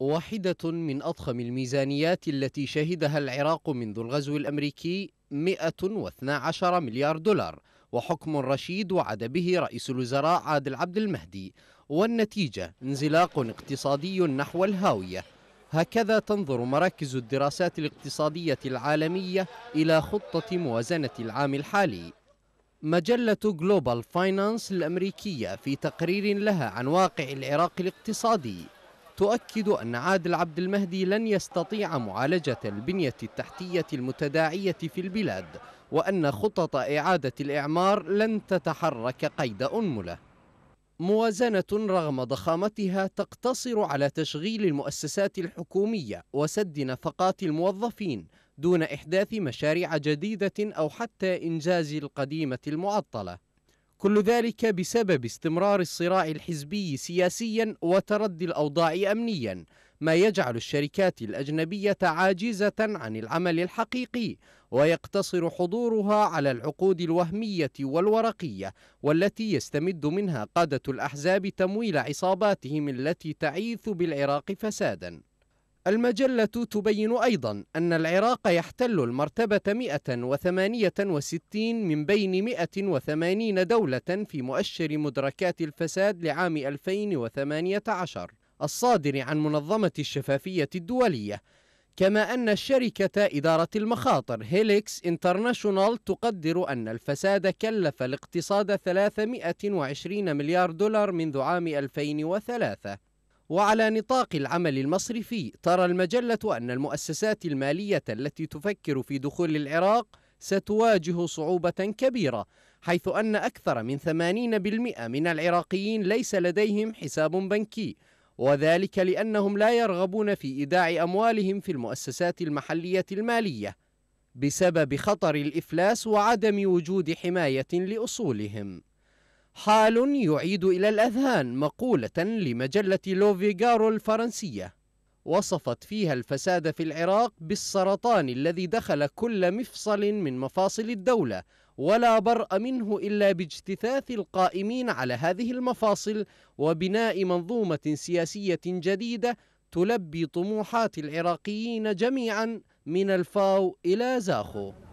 واحدة من أضخم الميزانيات التي شهدها العراق منذ الغزو الأمريكي 112 مليار دولار وحكم رشيد وعد به رئيس الوزراء عادل عبد المهدي والنتيجة انزلاق اقتصادي نحو الهاوية هكذا تنظر مراكز الدراسات الاقتصادية العالمية إلى خطة موازنة العام الحالي مجلة جلوبال فاينانس الأمريكية في تقرير لها عن واقع العراق الاقتصادي تؤكد أن عادل عبد المهدي لن يستطيع معالجة البنية التحتية المتداعية في البلاد وأن خطط إعادة الإعمار لن تتحرك قيد أنملة موازنة رغم ضخامتها تقتصر على تشغيل المؤسسات الحكومية وسد نفقات الموظفين دون إحداث مشاريع جديدة أو حتى إنجاز القديمة المعطلة كل ذلك بسبب استمرار الصراع الحزبي سياسيا وتردي الأوضاع أمنيا ما يجعل الشركات الأجنبية عاجزة عن العمل الحقيقي ويقتصر حضورها على العقود الوهمية والورقية والتي يستمد منها قادة الأحزاب تمويل عصاباتهم التي تعيث بالعراق فسادا المجلة تبين أيضا أن العراق يحتل المرتبة 168 من بين 180 دولة في مؤشر مدركات الفساد لعام 2018 الصادر عن منظمة الشفافية الدولية كما أن شركة إدارة المخاطر هيليكس انترناشونال تقدر أن الفساد كلف الاقتصاد 320 مليار دولار منذ عام 2003 وعلى نطاق العمل المصرفي ترى المجلة أن المؤسسات المالية التي تفكر في دخول العراق ستواجه صعوبة كبيرة حيث أن أكثر من 80% من العراقيين ليس لديهم حساب بنكي وذلك لأنهم لا يرغبون في إيداع أموالهم في المؤسسات المحلية المالية بسبب خطر الإفلاس وعدم وجود حماية لأصولهم حال يعيد إلى الأذهان مقولة لمجلة لوفيغارو الفرنسية وصفت فيها الفساد في العراق بالسرطان الذي دخل كل مفصل من مفاصل الدولة ولا برأ منه إلا باجتثاث القائمين على هذه المفاصل وبناء منظومة سياسية جديدة تلبي طموحات العراقيين جميعا من الفاو إلى زاخو